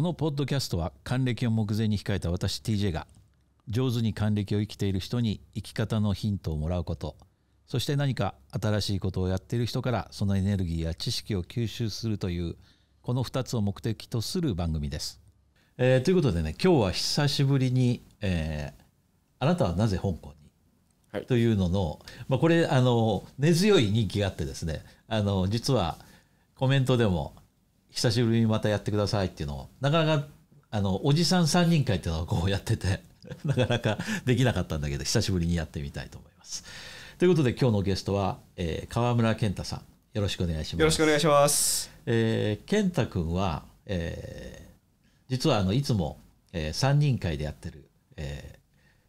このポッドキャストは還暦を目前に控えた私 TJ が上手に還暦を生きている人に生き方のヒントをもらうことそして何か新しいことをやっている人からそのエネルギーや知識を吸収するというこの2つを目的とする番組です。えー、ということでね今日は久しぶりに、えー、あなたはなぜ香港に、はい、というのの、まあ、これあの根強い人気があってですねあの実はコメントでも久しぶりにまたやってくださいっていうのを、なかなか、あの、おじさん3人会っていうのをこうやってて、なかなかできなかったんだけど、久しぶりにやってみたいと思います。ということで、今日のゲストは、えー、川村健太さん。よろしくお願いします。よろしくお願いします。えー、健太君は、えー、実はあの、いつも、えー、3人会でやってる、え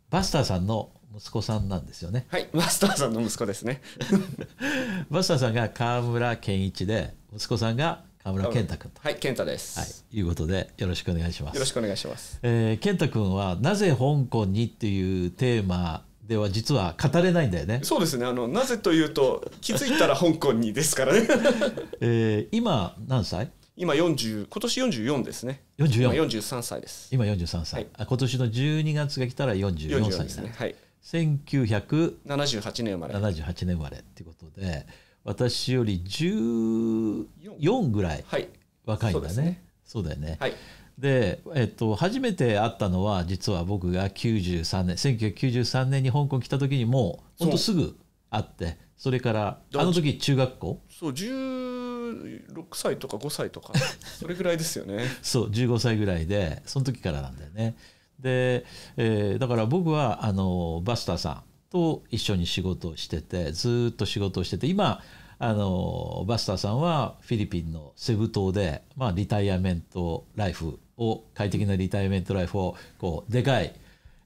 ー、バスターさんの息子さんなんですよね。はい、バスターさんの息子ですね。バスターさんが川村健一で、息子さんが河村健太君と。はい、健太です。はい、いうことで、よろしくお願いします。よろしくお願いします。えー、健太君は、なぜ香港にっていうテーマでは実は語れないんだよね。そうですね。あのなぜというと気づいたら香港にですからね。えー、今何歳？今40今年44ですね。44。今43歳です。今43歳。はい、今年の12月が来たら44歳ですね。はい。1978年生まれ。78年生まれっていうことで。私より14ぐらい若いんだね。はい、そうねそうだよね。はい、で、えっと、初めて会ったのは実は僕が93年1993年に香港来た時にもうほんとすぐ会ってそれからあの時中学校そう16歳とか5歳とか それぐらいですよね。そう15歳ぐらいでその時からなんだよね。で、えー、だから僕はあのバスターさんと一緒に仕事をしててずっと仕事をしてて今あのバスターさんはフィリピンのセブ島で、まあ、リタイアメントライフを快適なリタイアメントライフをこうでかい、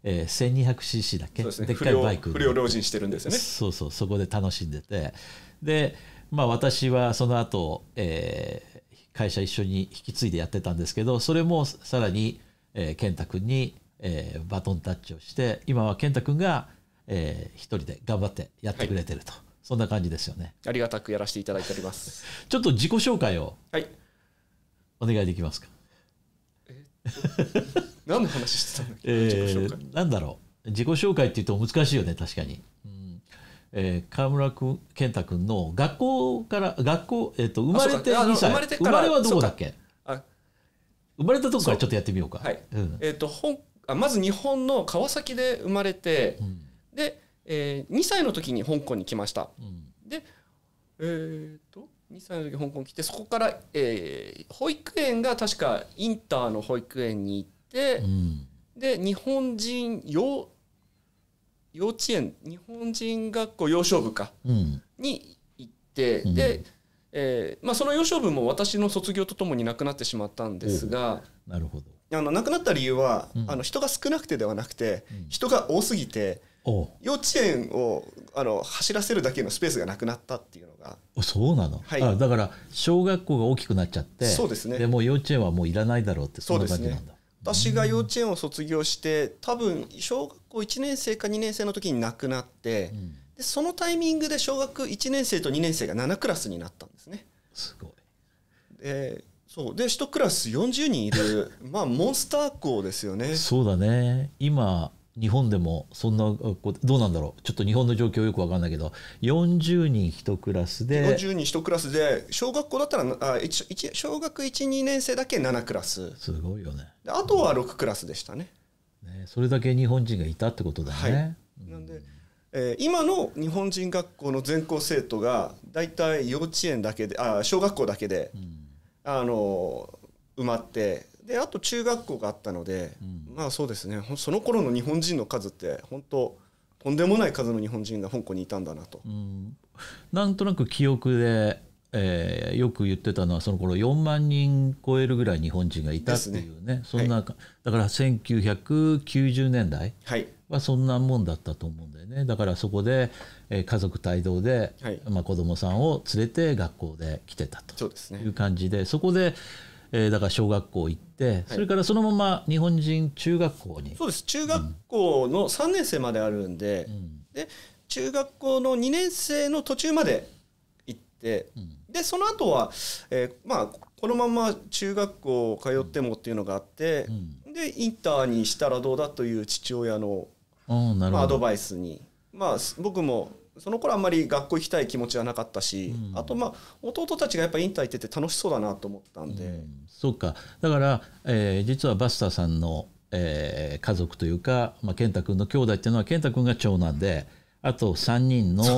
えー、1200cc だっけで、ね,、っかいバイク不良老人してるんですよねそうそうそこで楽しんでてで、まあ、私はその後、えー、会社一緒に引き継いでやってたんですけどそれもさらに、えー、健太君に、えー、バトンタッチをして今は健太君がえー、一人で頑張ってやってくれてると、はい、そんな感じですよね。ありがたくやらせていただいております。ちょっと自己紹介を、はい、お願いできますか。えー、何の話してたんだっけ、えー、何だろう自己紹介っていうと難しいよね確かに。うんえー、川村君健太君の学校から学校、えーと、生まれて2歳生まれて生まれはどこだっけ生まれたとこからちょっとやってみようか。うはい、うん、えっ、ー、と本あまず日本の川崎で生まれて、うんで、えー、2歳の時に香港に来ました、うん、でえー、っと2歳の時香港来てそこから、えー、保育園が確かインターの保育園に行って、うん、で日本人幼幼稚園日本人学校幼少部か、うん、に行って、で、えーまあ、その幼少部も私の卒業とともになくなってしまったんですが、なるほどあの亡くなった理由は、うん、あの人が少なくてではなくて、人が多すぎて幼稚園をあの走らせるだけのスペースがなくなったっていうのがそうなの、はい、あだから小学校が大きくなっちゃってそうですねでも幼稚園はもういらないだろうってそうですね私が幼稚園を卒業して多分小学校1年生か2年生の時に亡くなって、うん、でそのタイミングで小学1年生と2年生が7クラスになったんですねすごいでそうで1クラス40人いる まあモンスター校ですよねそうだね今日本でもそんなどうなんだろうちょっと日本の状況よく分かんないけど40人1クラスで40人1クラスで小学校だったらあ小学12年生だけ7クラスすごいよねあとは6クラスでしたねねそれだけ日本人がいたってことだね、はい、なんで、えー、今の日本人学校の全校生徒が大体幼稚園だけであ小学校だけで、うん、あの埋まってであと中学校があったので、うん、まあそうですねその頃の日本人の数って本当とんでもない数の日本人が香港にいたんだなと、うん、なんとなく記憶で、えー、よく言ってたのはその頃4万人超えるぐらい日本人がいたっていうね、ね、そんな、はい、だから1990年代はそんなもんだったと思うんだよね、だからそこで、えー、家族帯同で、はいまあ、子供さんを連れて学校で来てたという感じで、そこで。えー、だから小学校行って、それからそのまま日本人中学校に、そうです中学校の3年生まであるんでうん、で中学校の2年生の途中まで行って、うん、でその後は、えー、まあこのまま中学校通ってもっていうのがあって、うん、でインターにしたらどうだという父親の、まあ、アドバイスに、まあ、僕もその頃あんまり学校行きたい気持ちはなかったし、うん、あとまあ弟たちがやっぱインター行ってて楽しそうだなと思ったんで、うん、そうかだから、えー、実はバスターさんの、えー、家族というか、まあ、健太君の兄弟っていうのは健太君が長男で、あと3人の、ね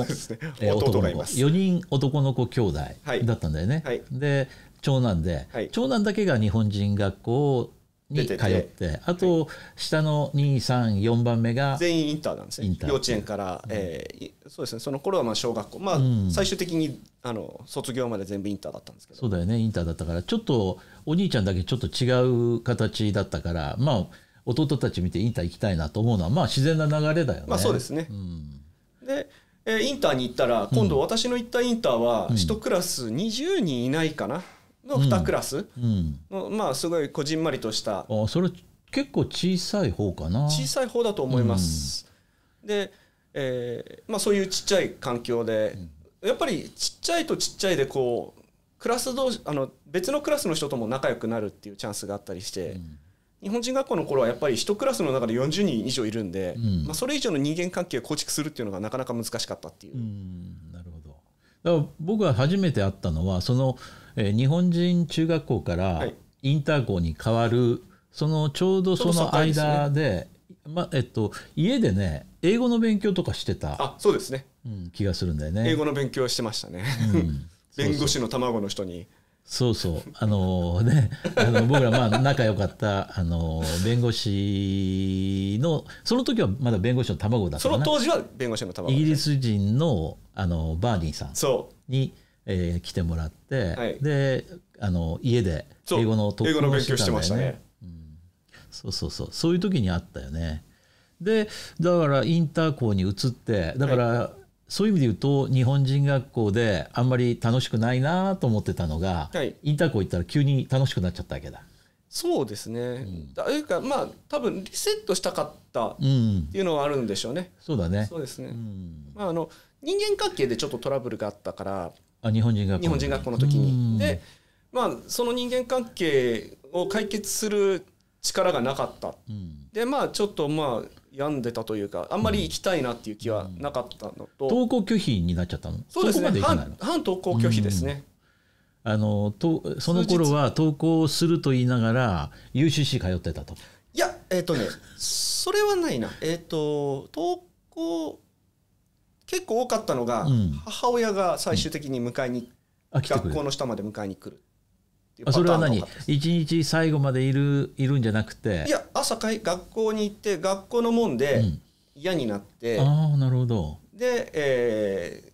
えー、男の子4人男の子兄弟だったんだよね、はいはい、で長男で、はい、長男だけが日本人学校に通ってあと下の234番目が全員インターなんですね幼稚園から、うん、えー、そうですねその頃はまは小学校まあ、うん、最終的にあの卒業まで全部インターだったんですけどそうだよねインターだったからちょっとお兄ちゃんだけちょっと違う形だったからまあ弟たち見てインター行きたいなと思うのはまあ自然な流れだよね。まあ、そうですね、うん、でえインターに行ったら今度私の行ったインターは1クラス20人いないかな、の2クラスまあすごいこじんまりとしたあそれ結構小さい方かな小さい方だと思います、で、えーまあ、そういうちっちゃい環境で、やっぱりちっちゃいとちっちゃいでこうクラス同士あの別のクラスの人とも仲良くなるっていうチャンスがあったりして、うん、日本人学校の頃はやっぱり1クラスの中で40人以上いるんで、うん、まあ、それ以上の人間関係を構築するっていうのがなかなか難しかったっていう。うんなるほどだから僕は初めて会ったのはそのえー、日本人中学校からインター校に変わる、そのちょうどその間で、ね、まえっと、家でね英語の勉強とかしてたあそうですね、うん、気がするんだよね英語の勉強してましたね、うん、弁護士の卵の人にそうそうあのねあの僕らまあ仲良かったあの弁護士のその時はまだ弁護士の卵だったその当時は弁護士の卵、ね、イギリス人のあのバーディーさんにそうえー、来てもらって、はい、であの家で英語の特訓をしてたんだよね、そうそうそうそういう時にあったよねでだからインター校に移ってだから、はい、そういう意味で言うと日本人学校であんまり楽しくないなと思ってたのが、はい、インター校行ったら急に楽しくなっちゃったわけだ。そうですね、うん、というかまあ多分リセットしたかったっていうのはあるんでしょうね。うん、そうだねそうですね、うん、まあ、あの人間関係でちょっとトラブルがあったからあ日本人学校日本人学校の時に。でまあその人間関係を解決する力がなかった、うん、でまあちょっとまあ病んでたというかあんまり行きたいなっていう気はなかったのと、うん、登校拒否になっちゃったのそうですね反反登校拒否ですね、うん、あのとその頃は登校すると言いながら UCC 通ってたといやえっ、ー、とねそれはないなえっ、ー、と登校結構多かったのが、母親が最終的に迎えに、学校の下まで迎えに来るあそれは何一日最後までいるいるんじゃなくていや朝かい学校に行って学校の門で嫌になって、うん、ああなるほどで、え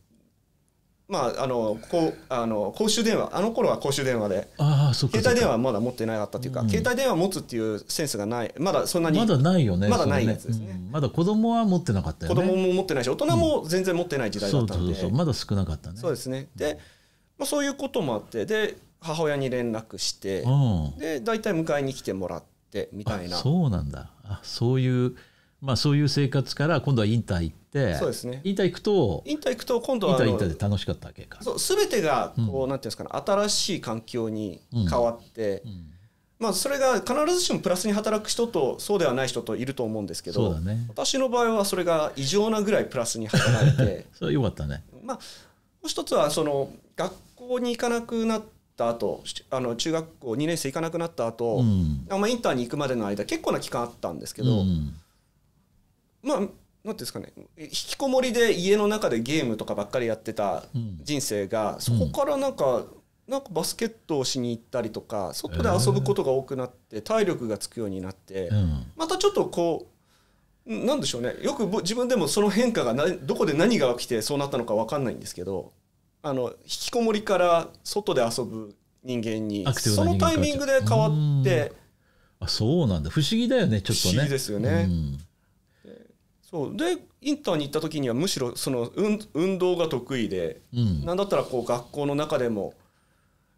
まあ、あのこうあの公衆電話あの頃は公衆電話で携帯電話はまだ持ってなかったというか、うん、携帯電話持つっていうセンスがないまだそんなにまだないよねまだないやつですね、ねうん、まだ子供は持ってなかったよね子供も持ってないし大人も全然持ってない時代だったんで、うん、そうそうそうまだ少なかったねそうですねで、まあ、そういうこともあってで母親に連絡して、で大体迎えに来てもらってみたいなそうなんだあそういうまあそういう生活から今度は引退って、そうですね。インター行くと、インター行くと今度はインターインターで楽しかったわけか。そう、すべてがこう、うん、なんていうんですかね、新しい環境に変わって、うん、まあそれが必ずしもプラスに働く人とそうではない人といると思うんですけど、ね、私の場合はそれが異常なぐらいプラスに働いて、そよかったね。まあもう一つはその学校に行かなくなってた後あの中学校2年生行かなくなった後、うん、あんインターに行くまでの間結構な期間あったんですけど、うん、まあなんですかね引きこもりで家の中でゲームとかばっかりやってた人生が、うん、そこからなんか、なんかバスケットをしに行ったりとか外で遊ぶことが多くなって、えー、体力がつくようになって、うん、またちょっとこうなんでしょうねよく自分でもその変化がなどこで何が起きてそうなったのか分かんないんですけどあの引きこもりから外で遊ぶ人間にそのタイミングで変わってあそうなんだ不思議だよねちょっとね不思議ですよね、うんそうでインターに行った時にはむしろその運運動が得意で、うん、なんだったらこう学校の中でも、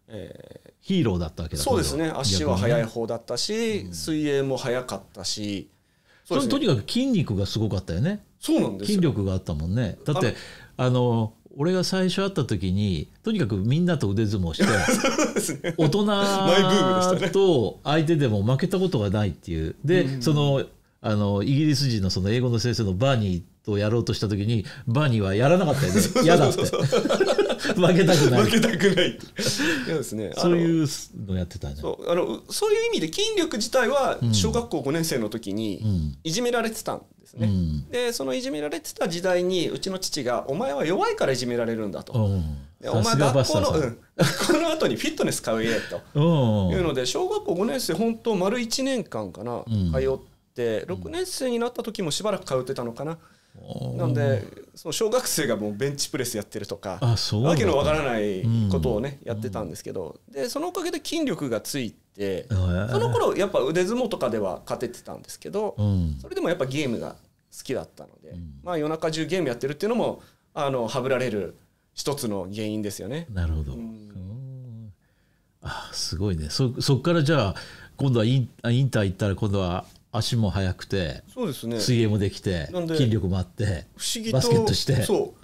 えー、ヒーローだったわけだそうですね足は速い方だったし、うん、水泳も速かったし、ね、とにかく筋肉がすごかったよねそうなんです筋力があったもんねだってあの俺が最初会った時にとにかくみんなと腕相撲して ね、大人と相手でも負けたことがないっていうで、うん、そのあのイギリス人のその英語の先生のバーニーとやろうとした時にバーニーはやらなかったよね嫌 だって 負けたくない負けたくないそうですね そういうのやってたんそうあのそういう意味で筋力自体は小学校5年生の時にいじめられてたんですね、うん、でそのいじめられてた時代にうちの父が「お前は弱いからいじめられるんだ」と。うんお前学校の、うん、この後にフィットネス通えというので小学校5年生本当丸1年間かな、通って、6年生になった時もしばらく通ってたのかな。なんでその小学生がもうベンチプレスやってるとかわけのわからないことをね、やってたんですけどでそのおかげで筋力がついてその頃やっぱ腕相撲とかでは勝ててたんですけど、それでもやっぱゲームが好きだったので、まあ、夜中中ゲームやってるっていうのもあのはぶられる一つの原因ですよね。なるほど、あすごいねそそっからじゃあ今度はインインター行ったら今度は足も速くてそうです、ね、水泳もできて筋力もあって不思議バスケットしてそう不思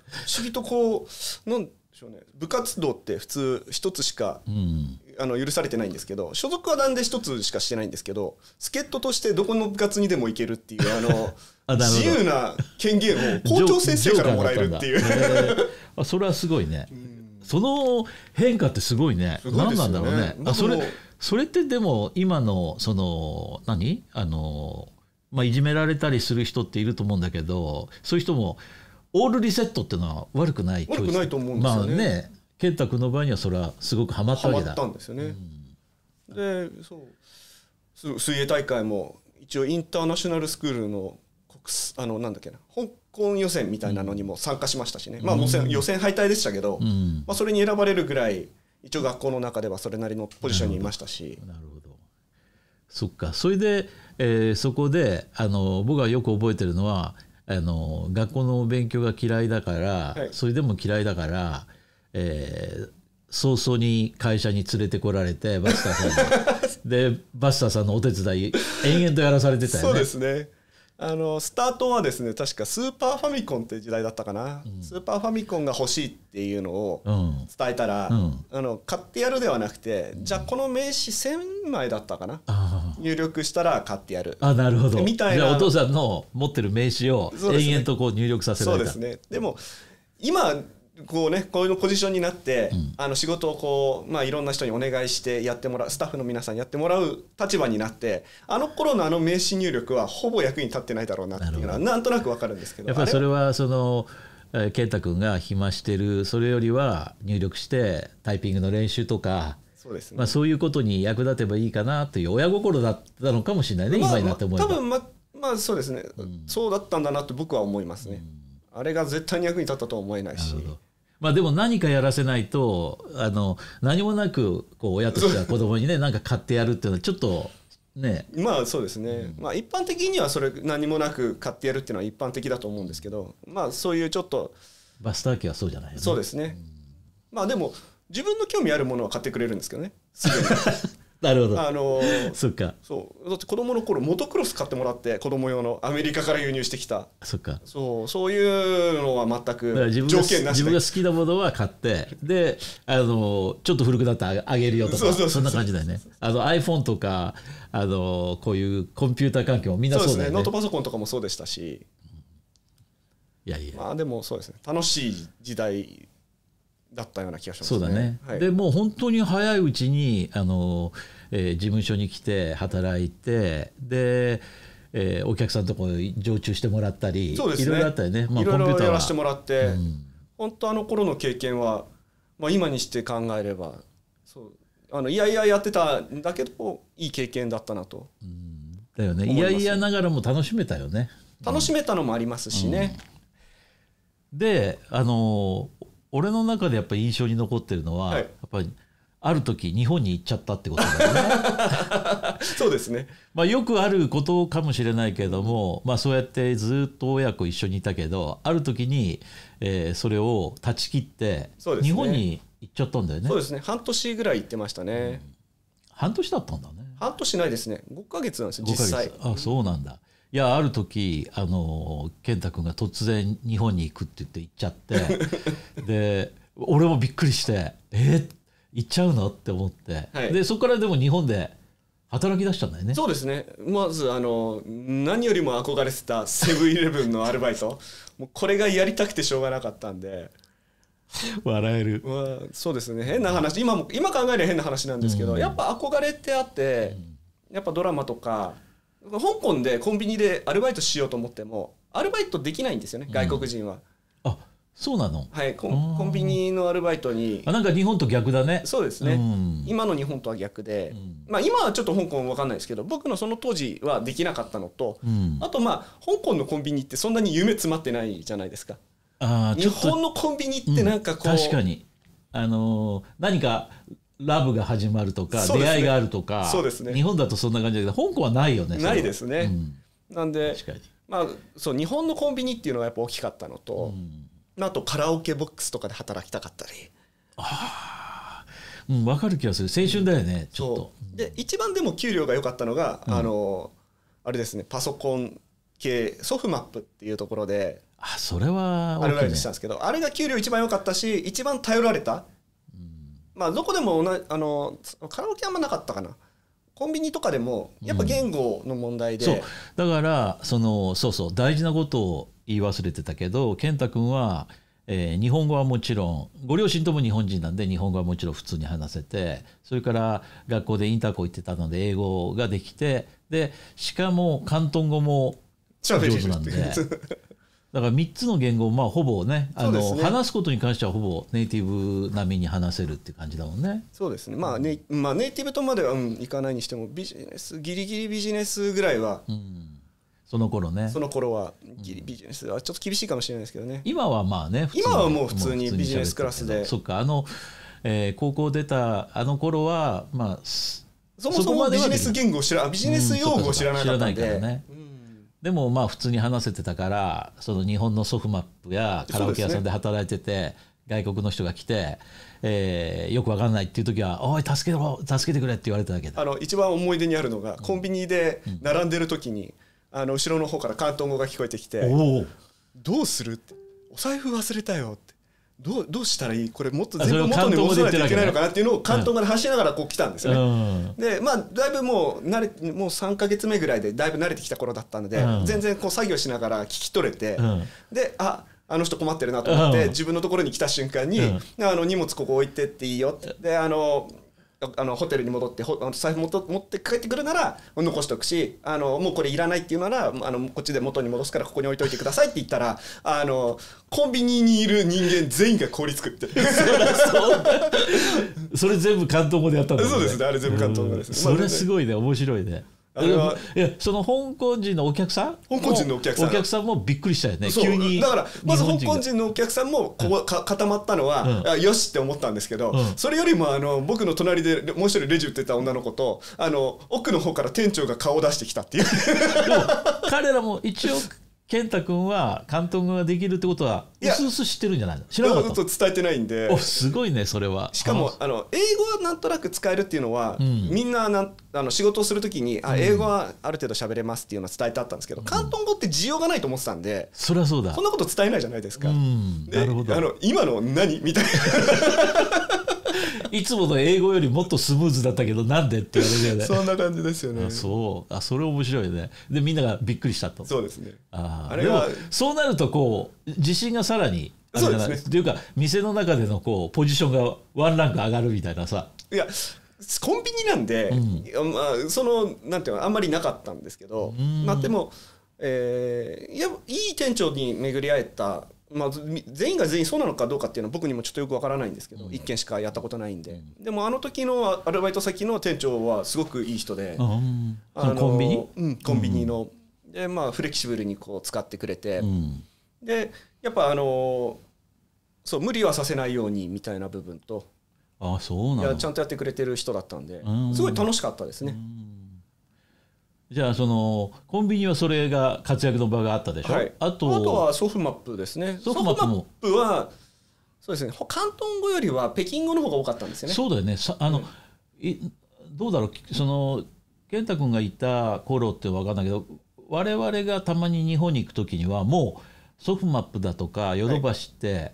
議とこうなんでしょうね部活動って普通一つしか、うん、あの許されてないんですけど所属はなんで一つしかしてないんですけど助っ人としてどこの部活にでも行けるっていうあの 自由な権限を校長先生からもらえるっていうあそれはすごいね、うん、その変化ってすごいね、ね、何なんだろうねあそれそれってでも今のその何あの、まあ、いじめられたりする人っていると思うんだけどそういう人もオールリセットっていうのは悪くない悪くないと思うんですよね。まあね健太君の場合にはそれはすごくハマったわけだ。ハマったんですよね。うん、でそう水泳大会も一応インターナショナルスクールの国あのなんだっけな香港予選みたいなのにも参加しましたしね、うん、まあ予選予選敗退でしたけど、うん、まあ、それに選ばれるぐらい。一応学校の中ではそれなりのポジションにいましたし。なるほどそっかそれで、えー、そこであの僕はよく覚えてるのはあの学校の勉強が嫌いだから、はい、それでも嫌いだから、えー、早々に会社に連れてこられてバスターさん でバスターさんのお手伝い延々とやらされてたよね。そうですねあのスタートはですね確かスーパーファミコンって時代だったかな、うん、スーパーファミコンが欲しいっていうのを伝えたら、うん、あの買ってやるではなくて、うん、じゃあこの名刺1000枚だったかな入力したら買ってやるあなるほどみたいなお父さんの持ってる名刺を延々とこう入力させる。れたそうですねでも今こうね、こういうポジションになって、うん、あの仕事をこう、まあ、いろんな人にお願いしてやってもらうスタッフの皆さんにやってもらう立場になってあの頃のあの名刺入力はほぼ役に立ってないだろうなっていうのはなんとなくわかるんですけどやっぱりそれはその健太君が暇してるそれよりは入力してタイピングの練習とか。そうですねまあ、そういうことに役立てばいいかなという親心だったのかもしれないね、まあ、今になって思えば、まあ、多分ままあそうですね、うん、そうだったんだなと僕は思いますね、うん、あれが絶対に役に立ったとは思えないしまあでも何かやらせないと、あの、何もなく、こう、親としては子供にね、なんか買ってやるっていうのはちょっと、ね、まあそうですね、うん、まあ一般的にはそれ何もなく買ってやるっていうのは一般的だと思うんですけどまあそういうちょっとバスター家はそうじゃないよねそうですね、うん、まあでも自分の興味あるものは買ってくれるんですけどね なるほどあのー、そっかそうだって子供の頃モトクロス買ってもらって子供用のアメリカから輸入してきたそっかそうそういうのは全く条件なし自分が好きなものは買ってであのちょっと古くなっらあげるよとかそんな感じだよねあの iPhone とかあのこういうコンピューター環境もみんなそうだよね、ね、ノートパソコンとかもそうでしたしいやいやまあでもそうですね楽しい時代だったような気がします、ね、そうだね、はい、でもう本当に早いうちにあの、えー、事務所に来て働いてでえー、お客さんとこ常駐してもらったり、そうですね、いろいろあったよね、まあ、いろいろやらせてもらって、うん、本当あの頃の経験は、まあ、今にして考えればそうあのいやいややってたんだけどいい経験だったなと、うん、だよねいやいやながらも楽しめたよね楽しめたのもありますしね、うん、であのー俺の中でやっぱり印象に残ってるのは、はい、やっぱりある時日本に行っちゃったってことだよね。そうですね。まあよくあることかもしれないけども、まあそうやってずっと親子一緒にいたけど、ある時に、えー、それを断ち切って、ね、日本に行っちゃったんだよね。そうですね。半年ぐらい行ってましたね。うん、半年だったんだね。半年ないですね。五ヶ月なんですよ。実際。あ、そうなんだ。いやある時あの健太君が突然日本に行くって言って行っちゃって で俺もびっくりしてえ行っちゃうのって思って、はい、でそこからでも日本で働き出したんだよねそうですねまずあの何よりも憧れてたセブンイレブンのアルバイト もうこれがやりたくてしょうがなかったんで笑える、まあ、そうですね変な話今も今考えれば変な話なんですけど、うん、やっぱ憧れってあって、やっぱドラマとか香港でコンビニでアルバイトしようと思ってもアルバイトできないんですよね外国人は、うん、あそうなのはいコンコンビニのアルバイトにあなんか日本と逆だねそうですね、うん、今の日本とは逆で、うん、まあ今はちょっと香港分かんないですけど僕のその当時はできなかったのと、あとまあ香港のコンビニってそんなに夢詰まってないじゃないですかあ日本のコンビニってなんかこう、確かにあのー、何かラブが始まるとか、ね、出会いがあるとかそうですね日本だとそんな感じだけど香港はないよねないですね、うん、なんでまあ、そう日本のコンビニっていうのはやっぱ大きかったのと、うん、あとカラオケボックスとかで働きたかったりああうん分かる気がする青春だよね、うん、ちょっとで一番でも給料が良かったのが、あのあれですねパソコン系ソフマップっていうところであそれは、ね、アルバイトしたんですけどあれが給料一番良かったし一番頼られたまあどこでも同じあのカラオケあんまなかったかなコンビニとかでもやっぱ言語の問題で、うん、だからそのそうそう大事なことを言い忘れてたけど健太君は、えー、日本語はもちろんご両親とも日本人なんで日本語はもちろん普通に話せてそれから学校でインターコ校行ってたので英語ができてでしかも広東語も上手なんで。だから3つの言語、まあ、ほぼねあの、ね、話すことに関してはほぼネイティブ並みに話せるって感じだもんね。そうですね、まあネまあ、ネイティブとまでは、うん、いかないにしてもビジネスギリギリビジネスぐらいは、うん、その頃ねその頃はギリビジネスはちょっと厳しいかもしれないですけどね、今はまあね今はもう普通にビジネスクラスでそっかあの、えー、高校出たあの頃はまあそもそもビジネス言語を知らビジネス用語を知らな知らないからね、うんでもまあ普通に話せてたからその日本のソフマップやカラオケ屋さんで働いてて、外国の人が来て、えー、よくわかんないっていう時は「おい助けろ助けてくれ」って言われただけであの一番思い出にあるのがコンビニで並んでる時に、あの後ろの方から関東語が聞こえてきて「どうする?」って「お財布忘れたよ」どうどうしたらいいこれもっと全部元に戻さないといけないのかなっていうのを関東まで走りながらこう来たんですよね。うん、でまあだいぶもう慣れもう3か月目ぐらいでだいぶ慣れてきた頃だったので、うん、全然こう作業しながら聞き取れて、うん、でああの人困ってるなと思って、自分のところに来た瞬間に、あの荷物ここ置いてっていいよってであのあのホテルに戻ってほ財布持って帰ってくるなら残しておくしあのもうこれいらないっていうならあのこっちで元に戻すからここに置いといてくださいって言ったらあのコンビニにいる人間全員が凍りつくって それ全部関東語でやったんだ、ね、そうですねあれ全部関東語です、それすごいね面白いねいやその香港人のお客さん香港人のお客さんお客さんもびっくりしたよね急にだからまず香港人のお客さんもこうか固まったのは、うん、よしって思ったんですけど、うん、それよりもあの僕の隣でもう一人レジ打ってた女の子とあの奥の方から店長が顔を出してきたっていう彼らも一応健太君は関東語ができるってことはうすうす知ってるんじゃないの知らなかった伝えてないんでおすごいねそれはしかもあの英語はなんとなく使えるっていうのは、うん、みんななんあの仕事をするときに、あ英語はある程度喋れますっていうのは伝えてあったんですけど、うん、関東語って需要がないと思ってたんでそりゃそうだそんなこと伝えないじゃないですか、うん、なるほどあの今の何みたいないつもの英語よりもっとスムーズだったけどなんでって言われるよねそんな感じですよねあそうあそれ面白いねでみんながびっくりしたとそうですねああれはそうなるとこう自信がさらにそうですねっていうか店の中でのこうポジションがワンランク上がるみたいなさいやコンビニなんで、うん、まあ、そのなんていうのあんまりなかったんですけど、まあ、でも、えー、いやいい店長に巡り会えたまあ、全員が全員そうなのかどうかっていうのは僕にもちょっとよくわからないんですけど、1件しかやったことないんで、でもあの時のアルバイト先の店長はすごくいい人で、あのコンビニ、うん、コンビニの、でまあ、フレキシブルにこう使ってくれて、でやっぱあのそう無理はさせないようにみたいな部分といやちゃんとやってくれてる人だったんで、すごい楽しかったですね。じゃあそのコンビニはそれが活躍の場があったでしょ、はい、あとあとはソフマップですねソフマップはそうですね広東語よりは北京語の方が多かったんですよねそうだよねあの、うん、どうだろうその健太君がいた頃って分かんないけど我々がたまに日本に行く時にはもうソフマップだとかヨドバシって、はい、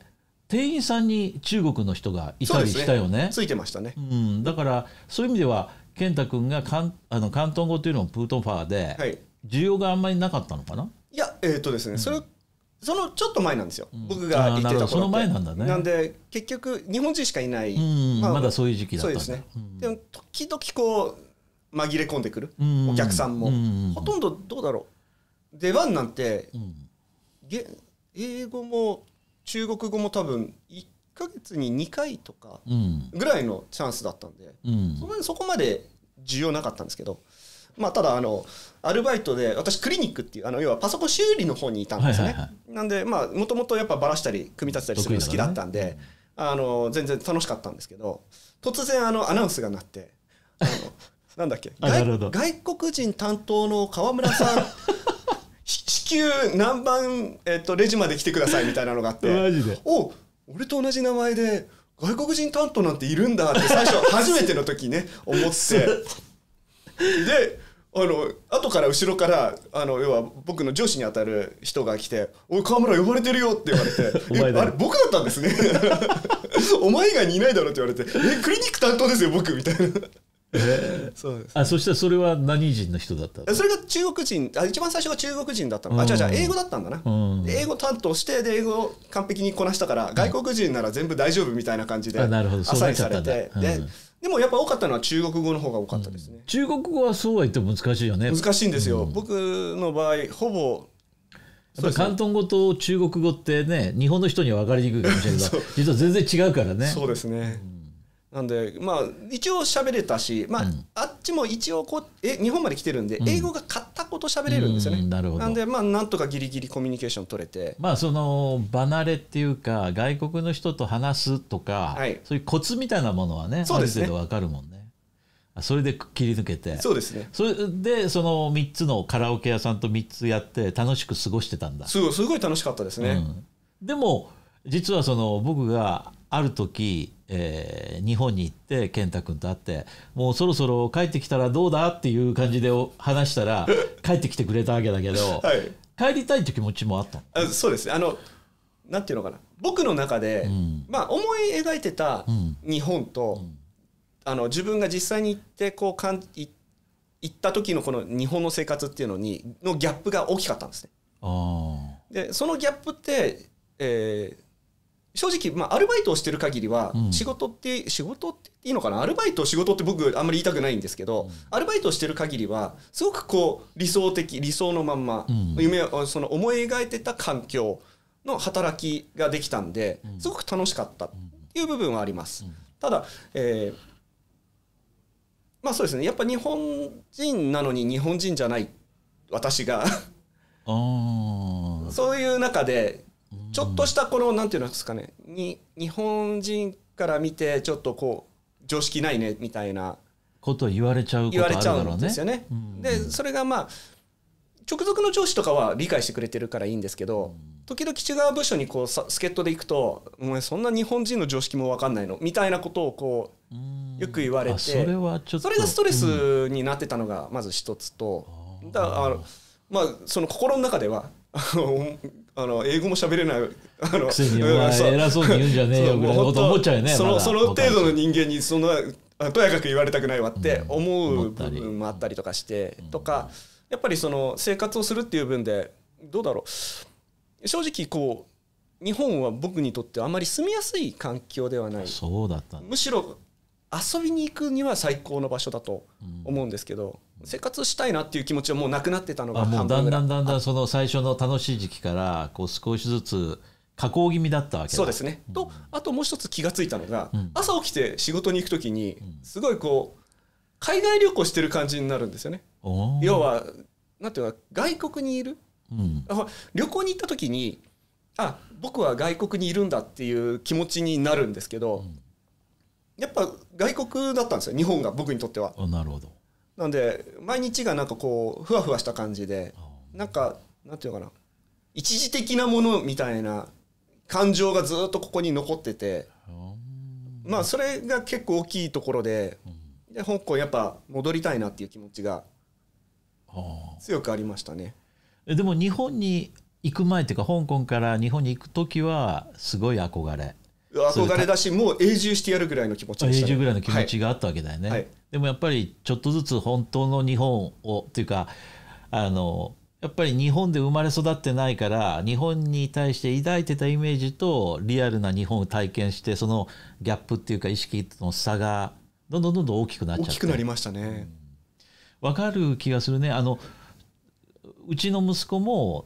店員さんに中国の人がいたりしたよね。ねついてましたね、うん、だからそういう意味では健太君がかんあの広東語というのもプートンファーで、はい、需要があんまりなかったのかないやえっ、ー、とですね、うん、それそのちょっと前なんですよ、うん、僕が言ってたその前なんだねなんで結局日本人しかいない、まあ、まだそういう時期だったんですね、でも時々こう紛れ込んでくる、お客さんも、ほとんどどうだろう出番なんて、げ英語も中国語も多分ヶ月に2回とかぐらいのチャンスだったんで、うん、そこまで需要なかったんですけど、まあ、ただあのアルバイトで私クリニックっていうあの要はパソコン修理の方にいたんですね、なんでまあもともとやっぱばらしたり組み立てたりするの好きだったんで、あの全然楽しかったんですけど突然あのアナウンスが鳴ってあの なんだっけ外国人担当の河村さん 至急何番、えっと、レジまで来てくださいみたいなのがあってお俺と同じ名前で外国人担当なんているんだって最初初めての時ね 思ってであの後から後ろからあの要は僕の上司に当たる人が来て「おい河村呼ばれてるよ」って言われて「あれ僕だったんですね お前以外にいないだろ」って言われて「えクリニック担当ですよ僕」みたいな。えそうです、ね、あそしたらそれは何人の人だったそれが中国人あ一番最初が中国人だったの、じゃあじゃあ、英語だったんだな、うん、英語担当してで英語を完璧にこなしたから外国人なら全部大丈夫みたいな感じでアサインされて、ん、ででもやっぱ多かったのは中国語の方が多かったですね、中国語はそうは言っても難しいよね難しいんですよ、僕の場合ほぼやっぱり広東語と中国語ってね日本の人には分かりにくいかもしれないけど 実は全然違うからねそうですね、なんで、まあ、一応喋れたし、まあ、うん、あっちも一応こうえ、日本まで来てるんで、うん、英語がったこと喋れるんですよね。ん、なるほど。なんで、まあ、なんとかギリギリコミュニケーション取れて。まあ、その、離れっていうか、外国の人と話すとか、はい、そういうコツみたいなものはね、そうですねある程度わかるもんね。それで切り抜けて。そうですね。それで、その3つのカラオケ屋さんと3つやって、楽しく過ごしてたんだ。すごい、すごい楽しかったですね。でも、実はその、僕がある時、えー、日本に行って健太君と会ってもうそろそろ帰ってきたらどうだっていう感じで話したら 帰ってきてくれたわけだけど、はい、帰りたいって気持ちもあったあそうですねあのなんていうのかな僕の中で、うん、まあ、思い描いてた日本と、うん、あの自分が実際に行ってこうかん行った時のこの日本の生活っていうのにのギャップが大きかったんですね。でそのギャップって、えー、正直、まあ、アルバイトをしてる限りは、仕事って、仕事っていいのかなアルバイト仕事って僕あんまり言いたくないんですけど、うん、アルバイトしてる限りはすごくこう理想的理想のまんま、うん、夢その思い描いてた環境の働きができたんで、すごく楽しかったっていう部分はあります。ただ、えー、まあそうですねやっぱ日本人なのに日本人じゃない私がそういう中でちょっとしたこのなんていうんですかねに日本人から見てちょっとこう常識ないねみたいなこと言われちゃうことあるだろうね。ですよね。でそれがまあ直属の上司とかは理解してくれてるからいいんですけど、時々違う部署にこう助っ人で行くと「お前そんな日本人の常識も分かんないの」みたいなことをこうよく言われてそれはちょっとそれがストレスになってたのがまず一つと、だからまあその心の中では あの英語も喋れないあのくせにお前偉そうに言うんじゃねえよぐらいのこと思っちゃうよねそのその程度の人間にそんなとやかく言われたくないわって思う部分もあったりとかして、とかやっぱりその生活をするっていう分でどうだろう正直こう日本は僕にとってあまり住みやすい環境ではないそうだったむしろ遊びに行くには最高の場所だと思うんですけど、うん、生活したいなっていう気持ちはもうなくなってたのがもうだんだんだんだんその最初の楽しい時期からこう少しずつ加工気味だったわけそうですね、とあともう一つ気が付いたのが、うん、朝起きて仕事に行く時にすごいこう海外旅行してる感じになるんですよね。要はなんていうか外国にいる、旅行に行った時にあ僕は外国にいるんだっていう気持ちになるんですけど、やっぱ外国だったんですよ日本が僕にとっては。なるほどなんで毎日がなんかこうふわふわした感じでなんかなんていうかな一時的なものみたいな感情がずっとここに残っててまあそれが結構大きいところでで香港やっぱ戻りたいなっていう気持ちが強くありましたね。でも日本に行く前っていうか香港から日本に行く時はすごい憧れ憧れだしもう永住してやるぐらいの気持ちでした、ね、永住ぐらいの気持ちがあったわけだよね、はい、でもやっぱりちょっとずつ本当の日本をっていうかあのやっぱり日本で生まれ育ってないから日本に対して抱いてたイメージとリアルな日本を体験してそのギャップっていうか意識の差がどんどんどんどん大きくなっちゃって大きくなりましたねわ、うん、かる気がするねあのうちの息子も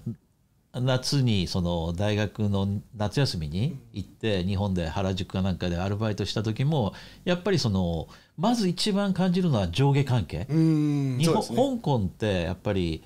夏にその大学の夏休みに行って日本で原宿かなんかでアルバイトした時もやっぱりそのまず一番感じるのは上下関係、日本、ね、香港ってやっぱり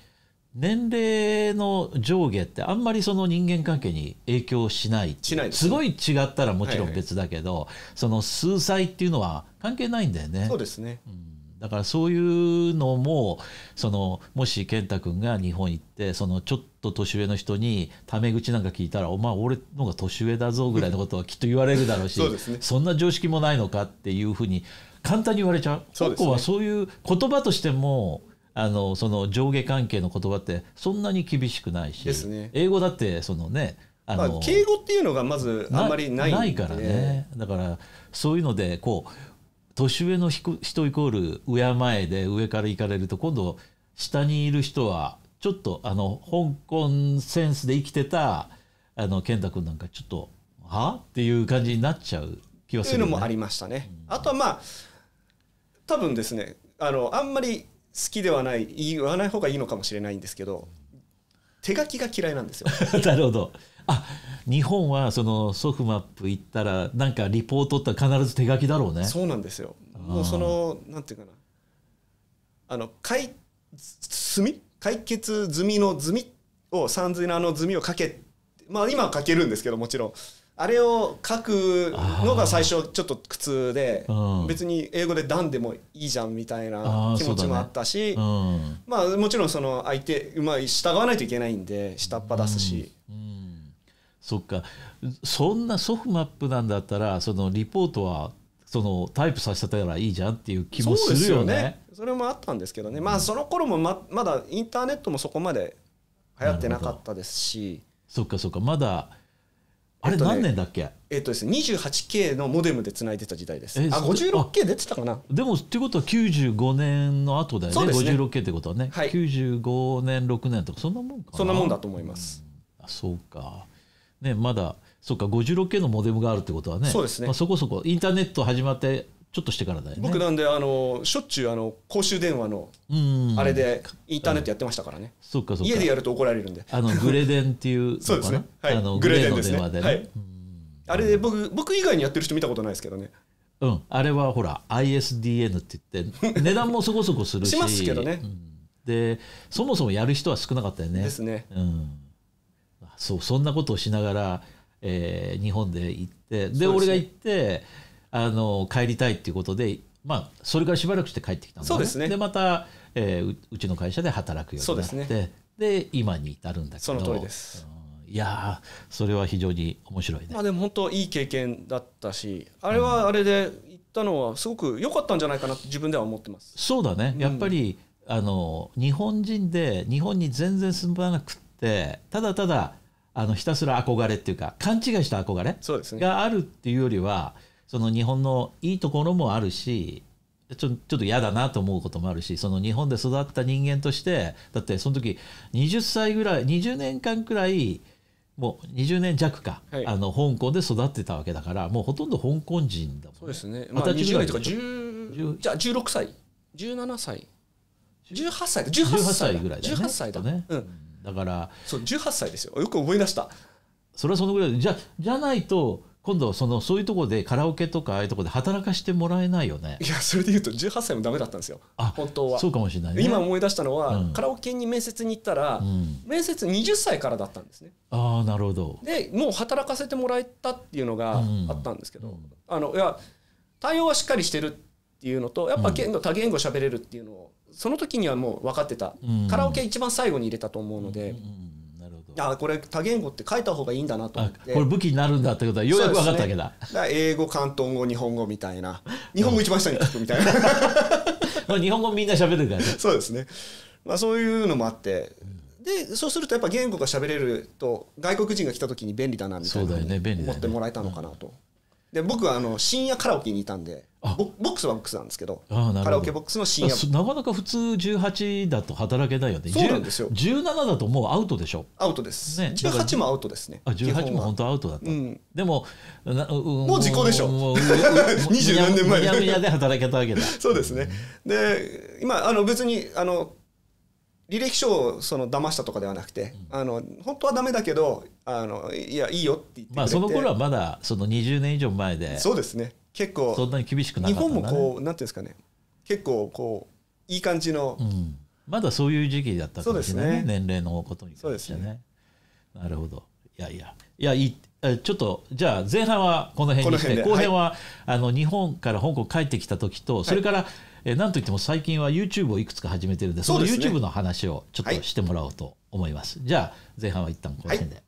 年齢の上下ってあんまりその人間関係に影響しないしないす、ね,、ごい違ったらもちろん別だけど、はいはい、その数歳っていうのは関係ないんだよね。そうですね、うんだからそういうのもそのもし健太君が日本行ってそのちょっと年上の人にタメ口なんか聞いたら「お前俺のが年上だぞ」ぐらいのことはきっと言われるだろうしそ、ね,、んな常識もないのかっていうふうに簡単に言われちゃう。うね、はそういう言葉としてもあのその上下関係の言葉ってそんなに厳しくないし、ね、英語だってそのねあの、まあ、敬語っていうのがまずあんまりないからねだからそういうのでこう年上の人イコール上前で上から行かれると今度下にいる人はちょっとあの香港センスで生きてたあの健太君なんかちょっとはっていう感じになっちゃう気はする、ね、というのもありましたね。あとはまあ多分ですねあのあんまり好きではない言わない方がいいのかもしれないんですけど手書きが嫌いなんですよ。なるほどあ日本はそのソフマップ行ったらなんかリポートって必ず手書きだろうねそうなんですよもうそのなんていうかなあの解済み解決済みの済みをさんずなの済みをかけまあ今は書けるんですけどもちろんあれを書くのが最初ちょっと苦痛で、うん、別に英語で「段でもいいじゃんみたいな気持ちもあったし、ねうん、まあもちろんその相手、まあ、従わないといけないんで下っ端出すし、うんそっかそんなソフマップなんだったらそのリポートはそのタイプさせたらいいじゃんっていう気もするよね。そ、ね、それもあったんですけどね、まあその頃もままだインターネットもそこまで流行ってなかったですしそっかそっかまだあれ何年だっけえっとですね 28K のモデムでつないでた時代ですあ 56K 出てたかなでもってことは95年の後だよね五 56K ってことはね、九十95年6年とかそんなもんかそんなもんだと思います、うん、あそうかね、まだそっか 56K のモデムがあるってことはねそうですね、まあ、そこそこインターネット始まってちょっとしてからだよね僕なんであのしょっちゅうあの公衆電話のあれでインターネットやってましたからね、そうかそうか家でやると怒られるんであのグレデンっていうそうですね、はい、あのグレデンの電話でね、ねはい、あれで僕僕以外にやってる人見たことないですけどねうん、あれはほら ISDN って言って 値段もそこそこするししますけどね、うん、でそもそもやる人は少なかったよねですね、うんそうそんなことをしながら、えー、日本で行ってで、俺が行ってあの帰りたいっていうことで、まあ、それからしばらくして帰ってきたの、ね、そうですねでまた、えー、うちの会社で働くようになってで、ねで、今に至るんだけどその通りです、うん、いやそれは非常に面白いね、まあ、でも本当いい経験だったしあれはあれで行ったのはすごく良かったんじゃないかなって自分では思ってます、うん、そうだねやっぱり、あの日本人で日本に全然住まなくてただただあのひたすら憧れっていうか勘違いした憧れがあるっていうよりは、その日本のいいところもあるしちょちょっと嫌だなと思うこともあるしその日本で育った人間としてだってその時20歳ぐらい20年間くらいもう20年弱か、はい、あの香港で育ってたわけだからもうほとんど香港人だもん、ね、そうですね、まあ、20代とか10じゃあ16歳17歳18歳18歳ぐらいだよ歳だね、うんだからそう18歳ですよよく思い出したそれはそのぐらいじゃじゃないと今度そのそういうとこでカラオケとかああいうとこで働かしてもらえないよねいやそれでいうと18歳もダメだったんですよ本当はそうかもしれない、ね、今思い出したのは、うん、カラオケに面接に行ったら、うん、面接20歳からだったんですねああなるほどでもう働かせてもらえたっていうのがあったんですけど、うん、あのいや対応はしっかりしてるっていうのとやっぱ言語、多言語喋れるっていうのをその時にはもう分かってた、うん、カラオケ一番最後に入れたと思うので、あこれ多言語って書いた方がいいんだなと思ってこれ武器になるんだってことはようやく分かったわけだね、だ英語広東語日本語みたいな日本語一番下に書くみたいな 日本語みんな喋るからね そうですね、まあ、そういうのもあってでそうするとやっぱ言語が喋れると外国人が来た時に便利だなみたいな、ね、思ってもらえたのかなと。で僕はあの深夜カラオケにいたんでボックスはボックスなんですけどカラオケボックスの深夜なかなか普通18だと働けないよねそうなんですよ17だともうアウトでしょアウトです、ね、18もアウトですねあ18も本当アウトだった、うん、でもな、うもう時効でしょ 二十何年前にやむやで働けたわけだそうですねで今あの別にあの履歴書をその騙したとかではなくて、うん、あの本当はだめだけどあのいやいいよって言ってまあ、その頃はまだその20年以上前でそうですね結構そんなに厳しくなかった日本もこうなんていうんですかね結構こういい感じの、うん、まだそういう時期だったかもしれないね、ね、年齢のことにそうですね、なるほどいやいやいやいいちょっとじゃあ前半はこの辺にして後編は、はい、あの日本から香港帰ってきた時とそれから、はいえー、なんといっても最近は YouTube をいくつか始めてるんでその YouTube の話をちょっとしてもらおうと思います、ね、じゃあ前半は一旦この辺で、はい